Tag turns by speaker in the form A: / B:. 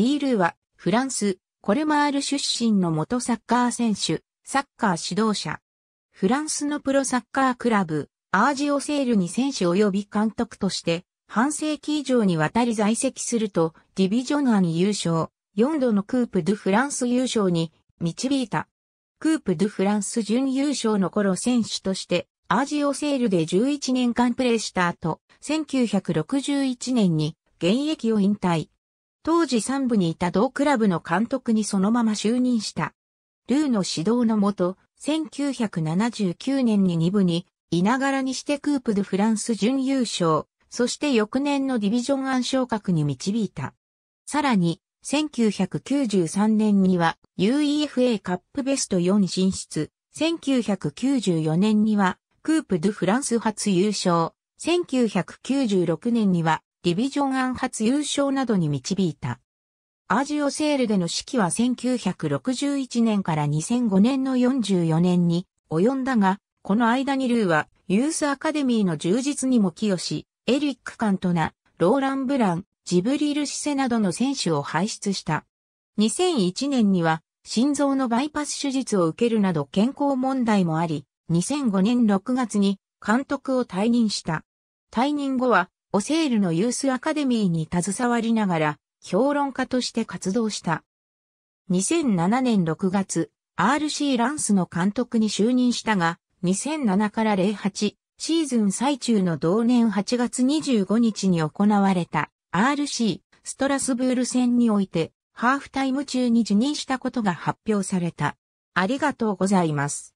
A: ヒ
B: ールは、フランス、コルマール出身の元サッカー選手、サッカー指導者。フランスのプロサッカークラブ、アージオセールに選手及び監督として、半世紀以上にわたり在籍すると、ディビジョナーに優勝、4度のクープ・ドゥ・フランス優勝に導いた。クープ・ドゥ・フランス準優勝の頃選手として、アージオセールで11年間プレーした後、1961年に現役を引退。当時3部にいた同クラブの監督にそのまま就任した。ルーの指導のもと、1979年に2部に、いながらにしてクープ・ド・フランス準優勝、そして翌年のディビジョンン昇格に導いた。さらに、1993年には UEFA カップベスト4進出、1994年にはクープ・ド・フランス初優勝、1996年にはディビジョンアン初優勝などに導いた。アージオセールでの指揮は1961年から2005年の44年に及んだが、この間にルーはユースアカデミーの充実にも寄与し、エリック・カントナ、ローラン・ブラン、ジブリル・シセなどの選手を輩出した。2001年には心臓のバイパス手術を受けるなど健康問題もあり、2005年6月に監督を退任した。退任後はオセールのユースアカデミーに携わりながら、評論家として活動した。2007年6月、RC ランスの監督に就任したが、2007から08シーズン最中の同年8月25日に行われた RC ストラスブール戦においてハーフタイム中に辞任したことが発表された。ありがとうございます。